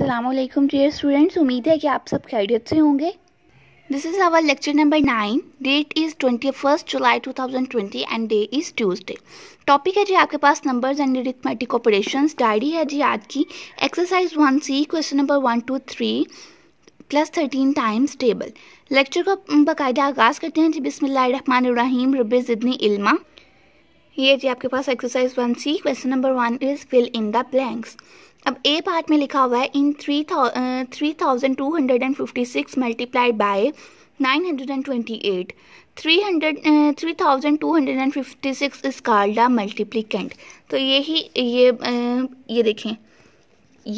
Aslam dear students उम्मीद है कि आप सब खैरियत से होंगे this is our lecture number nine date is twenty first July two thousand twenty and day is Tuesday topic है जी आपके पास नंबर्स एंड एडिथमेटिक ऑपरेशन डायरी है जी आज की exercise one C question number one two three plus thirteen times table lecture को बाकायदा आगाज़ करते हैं जी बिसमीम रब ज़िदनी इल्मा ये जी आपके पास exercise one C question number one is fill in the blanks अब ए पार्ट में लिखा हुआ है in three three thousand two hundred and fifty six multiplied by nine hundred and twenty eight three hundred three thousand two hundred and fifty six is called the multiplicand तो ये ही uh, ये ये देखें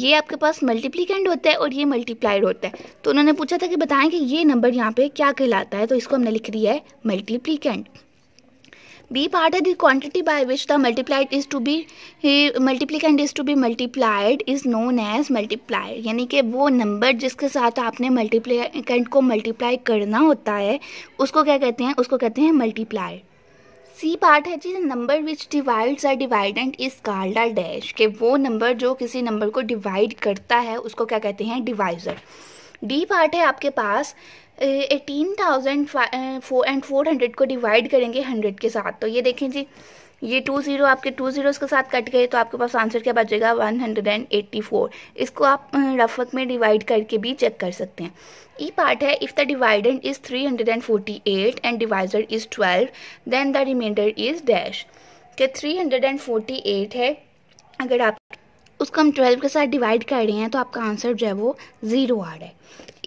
ये आपके पास मल्टीप्लीकेंट होता है और ये मल्टीप्लाइड होता है तो उन्होंने पूछा था कि बताएं कि ये नंबर यहाँ पे क्या कहलाता है तो इसको हमने लिख दिया है मल्टीप्लीकेंट b part है the quantity by which the multiplied is to be multiplicand is to be multiplied is known as multiplied यानी कि वो नंबर जिसके साथ आपने multiplicand को multiply करना होता है उसको क्या कहते हैं उसको कहते हैं multiply सी पार्ट है जी number which divides are dividend is called are dash के वो नंबर जो किसी नंबर को डिवाइड करता है उसको क्या कहते हैं डिवाइजर डी पार्ट है आपके पास eighteen thousand four and four hundred को डिवाइड करेंगे हंड्रेड के साथ तो ये देखें जी ये टू ज़ीरो आपके टू ज़ीरोस के साथ कट गए तो आपके पास आंसर क्या बचेगा one hundred and eighty four इसको आप रफक में डिवाइड करके भी चेक कर सकते हैं ई e पार्ट है if the dividend is three hundred and forty eight and divisor is twelve then the remainder is dash के three hundred and forty eight है अगर आप उसको हम ट्वेल्व के साथ डिवाइड कर रहे हैं तो आपका आंसर जो है वो ज़ीरो आ रहा है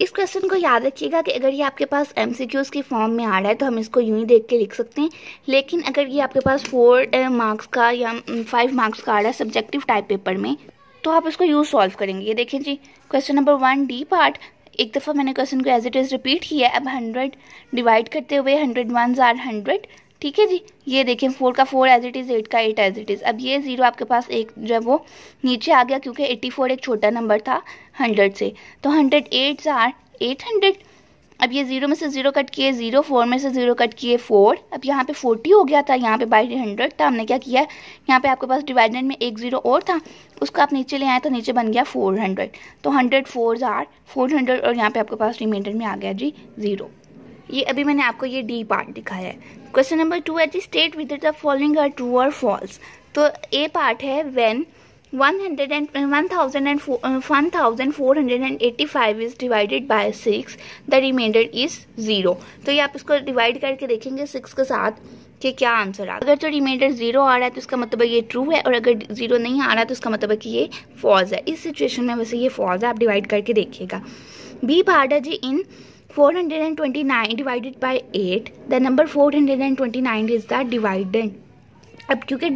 इस क्वेश्चन को याद रखिएगा कि अगर ये आपके पास एम की फॉर्म में आ रहा है तो हम इसको यूं ही देख के लिख सकते हैं लेकिन अगर ये आपके पास फोर मार्क्स का या फाइव मार्क्स का आ रहा है सब्जेक्टिव टाइप पेपर में तो आप इसको यूँ सॉल्व करेंगे ये देखें जी question number one D part एक दफ़ा मैंने क्वेश्चन को एज इट इज़ रिपीट किया अब हंड्रेड डिवाइड करते हुए हंड्रेड वन आर हंड्रेड ठीक है जी ये देखें फोर का four as it is eight का एट एज इट इज़ अब ये ज़ीरो आपके पास एक जो है वो नीचे आ गया क्योंकि एट्टी फोर एक छोटा नंबर था हंड्रेड से तो hundred eight are eight hundred अब ये ज़ीरो में से ज़ीरो कट किए ज़ीरो फोर में से ज़ीरो कट किए फोर अब यहाँ पे फोर्टी हो गया था यहाँ पे बाई हंड्रेड था हमने क्या किया यहाँ पे आपके पास डिवाइडेंट में एक ज़ीरो और था उसको आप नीचे ले आए तो नीचे बन गया फोर हंड्रेड तो hundred four are four hundred और यहाँ पे आपके पास रिमाइंडर में आ गया जी ज़ीरो ये अभी मैंने आपको ये डी पार्ट दिखाया है क्वेश्चन नंबर टू है जी state with the following are true और फॉल्स तो ए पार्ट है when one one one hundred hundred and and and thousand thousand four eighty five is divided by six the remainder is zero तो ये आप इसको divide करके देखेंगे six के साथ कि क्या आंसर आ अगर जो रिमाइंडर जीरो आ रहा है तो इसका मतलब ये ट्रू है और अगर जीरो नहीं आ रहा तो इसका मतलब कि ये फॉल्स है इस सिचुएशन में वैसे ये फॉल्स है आप डिवाइड करके देखिएगा बी पार्ट है जी इन 429 divided by 8 the number 429 is the dividend अब क्योंकि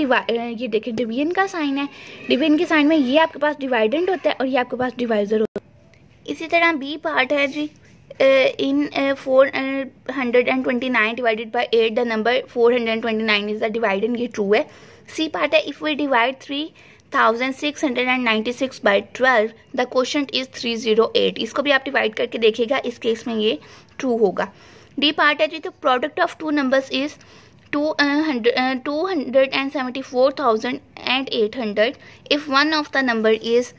ये देखिए डिवीजन का साइन है डिवीजन के साइन में ये आपके पास डिवाइडेंड होता है और ये आपके पास डिवाइजर होता है इसी तरह बी पार्ट है जी in four hundred and twenty nine divided by eight the number four hundred and twenty nine is the dividend ये ट्रू है सी पार्ट है if we divide three 1696 by 12 the quotient is 308 इसको भी आप divide करके देखिएगा इस case में ये ट्रू होगा डी पार्ट है जी तो product of two numbers is two hundred two hundred and seventy four thousand and eight hundred if one of the number is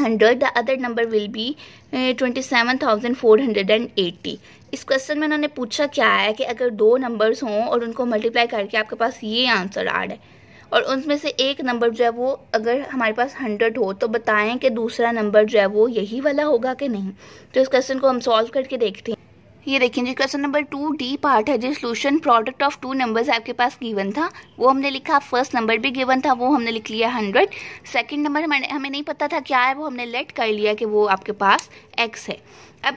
hundred the other number will be twenty seven thousand four hundred and eighty इस question में उन्होंने पूछा क्या है कि अगर दो numbers हों और उनको मल्टीप्लाई करके आपके पास ये आंसर आ रहा है और उनमें से एक नंबर जो है वो अगर हमारे पास हंड्रेड हो तो बताएं कि दूसरा नंबर जो है वो यही वाला होगा कि नहीं तो इस क्वेश्चन को हम सॉल्व करके देखते हैं ये देखिए जी question number two D part है जी solution product of two numbers आपके पास गिवन था वो हमने लिखा फर्स्ट नंबर भी गिवन था वो हमने लिख लिया हंड्रेड सेकंड नंबर हमें नहीं पता था क्या है वो हमने लेट कर लिया कि वो आपके पास एक्स है अब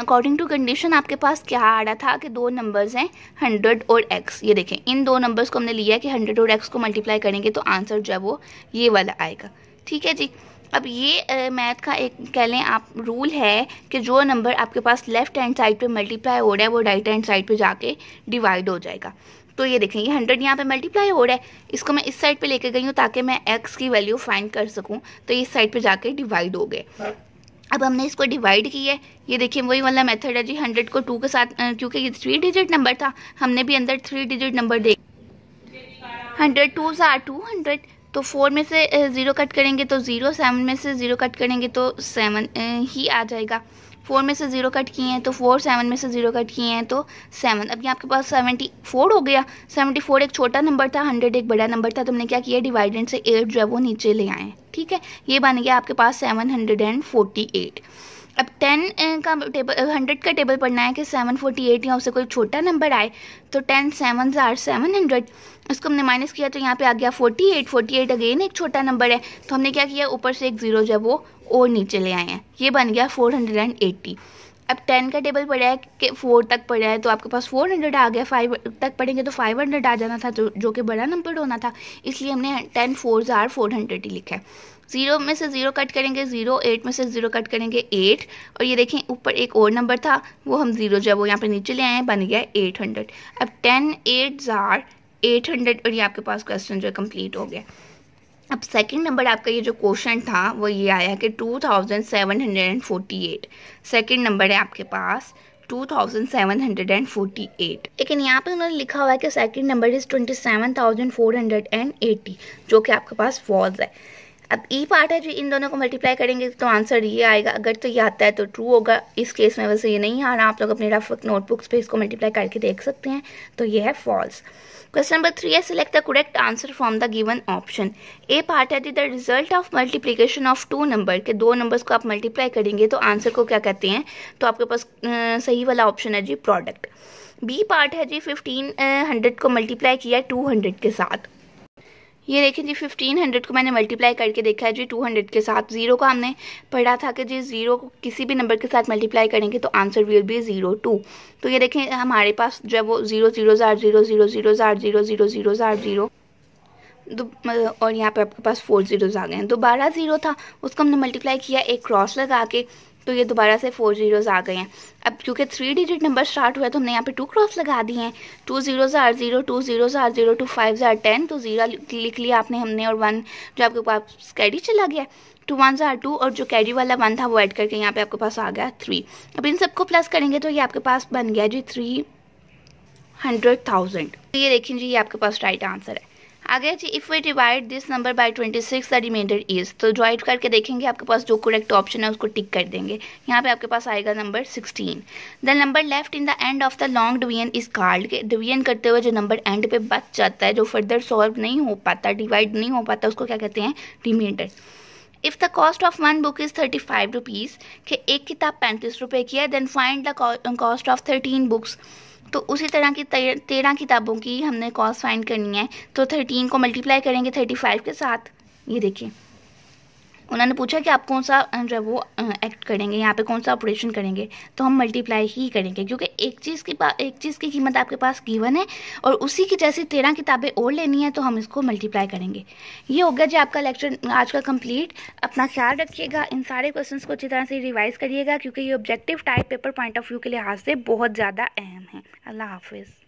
अकॉर्डिंग टू कंडीशन आपके पास क्या आ रहा था कि दो नंबर्स हैं हंड्रेड और एक्स ये देखें इन दो नंबर्स को हमने लिया कि हंड्रेड और एक्स को मल्टीप्लाई करेंगे तो आंसर जो है वो ये वाला आएगा ठीक है जी अब ये मैथ का एक कह लें आप रूल है कि जो नंबर आपके पास लेफ्ट हैंड साइड पे मल्टीप्लाई हो रहा है वो राइट हैंड साइड पे जाके डिवाइड हो जाएगा तो ये देखें ये हंड्रेड यहाँ पे मल्टीप्लाई हो रहा है इसको मैं इस साइड पे लेके गई हूँ ताकि मैं एक्स की वैल्यू फाइंड कर सकूँ तो इस साइड पे जाके डिवाइड हो गए अब हमने इसको डिवाइड किया है ये देखिए वही वाला मेथड है जी हंड्रेड को टू के साथ क्योंकि ये थ्री डिजिट नंबर था हमने भी अंदर थ्री डिजिट नंबर देख हंड्रेड टू सा टू हंड्रेड तो फोर में से ज़ीरो कट करेंगे तो ज़ीरो सेवन में से ज़ीरो कट करेंगे तो सेवन ही आ जाएगा फोर में से ज़ीरो कट किए हैं तो फोर सेवन में से ज़ीरो कट किए हैं तो सेवन अब यहाँ आपके पास सेवेंटी फोर हो गया सेवेंटी फोर एक छोटा नंबर था हंड्रेड एक बड़ा नंबर था तुमने तो क्या किया डिवाइडेंट से एट जो है वो नीचे ले आए ठीक है ये बन गया आपके पास seven hundred and forty eight अब टेन का टेबल हंड्रेड का टेबल पढ़ना है कि सेवन फोर्टी एट या उससे कोई छोटा नंबर आए तो ten seven are seven hundred उसको हमने माइनस किया तो यहाँ पे आ गया forty eight forty eight again एक छोटा नंबर है तो हमने क्या किया ऊपर से एक ज़ीरो जो है वो और नीचे ले आए हैं ये बन गया फोर हंड्रेड एंड एट्टी अब टेन का टेबल पड़ा है कि फोर तक पड़ा है तो आपके पास फोर हंड्रेड आ गया फाइव तक पढ़ेंगे तो फाइव हंड्रेड आ जाना था जो तो जो कि बड़ा नंबर होना था इसलिए हमने ten four are four hundred ही लिखा है ज़ीरो में से ज़ीरो कट करेंगे ज़ीरो एट में से ज़ीरो कट करेंगे एट और ये देखें ऊपर एक और नंबर था वो हम ज़ीरो जब वो यहाँ पर नीचे ले आए हैं बन गया एट हंड्रेड अब ten eight are eight hundred और ये आपके पास क्वेश्चन जो है कम्प्लीट हो गया अब सेकंड नंबर आपका ये जो क्वेश्चन था वो ये आया कि 2748 सेकंड नंबर है आपके पास 2748 लेकिन यहाँ पे उन्होंने लिखा हुआ है कि सेकंड नंबर इज़ 27480 जो कि आपके पास फॉल्स है अब ई e पार्ट है जो इन दोनों को मल्टीप्लाई करेंगे तो आंसर ये आएगा अगर तो ये आता है तो ट्रू होगा इस केस में वैसे ये नहीं आ रहा आप लोग अपने रफ नोटबुक्स पे इसको मल्टीप्लाई करके देख सकते हैं तो ये है फॉल्स क्वेश्चन नंबर थ्री है select the correct answer from the given option A part है the result of multiplication of two number के दो नंबर्स को आप मल्टीप्लाई करेंगे तो आंसर को क्या कहते हैं तो आपके पास सही वाला ऑप्शन है जी प्रोडक्ट बी पार्ट है जी फिफ्टीन हंड्रेड को मल्टीप्लाई किया टू हंड्रेड के साथ ये देखें जी 1500 को मैंने मल्टीप्लाई करके देखा है जी 200 के साथ ज़ीरो को हमने पढ़ा था कि जी ज़ीरो को किसी भी नंबर के साथ मल्टीप्लाई करेंगे तो answer will be zero two तो ये देखें हमारे पास जो है वो zero zero are zero zero zero are zero zero zero are zero और यहाँ पे आपके पास फोर ज़ीरोज़ आ गए हैं दोबारा ज़ीरो था उसको हमने मल्टीप्लाई किया एक क्रॉस लगा के तो ये दोबारा से फोर जीरोज़ आ गए हैं अब क्योंकि थ्री डिजिट नंबर स्टार्ट हुआ है तो हमने यहाँ पे टू क्रॉस लगा दिए हैं two zero are zero two zero are zero two five are ten तो ज़ीरो लिख लिया आपने हमने और वन जो आपके पास कैडी चला गया टू वन ज़ार टू और जो कैडी वाला वन था वो एड करके यहाँ पे आपके पास आ गया थ्री अब इन सबको प्लस करेंगे तो ये आपके पास बन गया जी थ्री हंड्रेड थाउजेंड तो ये देखें जी ये आपके पास राइट आंसर है आगे जी if we divide this number by 26 the remainder is तो डिवाइड करके देखेंगे आपके पास जो करेक्ट ऑप्शन है उसको टिक कर देंगे यहाँ पे आपके पास आएगा number 16 the number left in the end of the long division is called के डिवीजन करते हुए जो नंबर एंड पे बच जाता है जो फर्दर सॉल्व नहीं हो पाता डिवाइड नहीं हो पाता उसको क्या कहते हैं remainder if the cost of one book is thirty five rupees कि एक किताब पैंतीस रुपये की है then find the cost of thirteen books तो उसी तरह की तेरह किताबों की हमने कॉस्ट फाइंड करनी है तो थर्टीन को मल्टीप्लाई करेंगे थर्टी फाइव के साथ ये देखिए उन्होंने पूछा कि आप कौन सा जो है वो एक्ट करेंगे यहाँ पे कौन सा ऑपरेशन करेंगे तो हम मल्टीप्लाई ही करेंगे क्योंकि एक चीज़ की एक चीज़ की कीमत आपके पास गिवन है और उसी की जैसे तेरह किताबें और लेनी है तो हम इसको मल्टीप्लाई करेंगे ये हो गया जी आपका लेक्चर आज का कम्प्लीट अपना ख्याल रखिएगा इन सारे क्वेश्चन को अच्छी तरह से रिवाइज़ करिएगा क्योंकि ये objective type paper point of view के लिहाज से बहुत ज़्यादा अहम है अल्लाह हाफिज़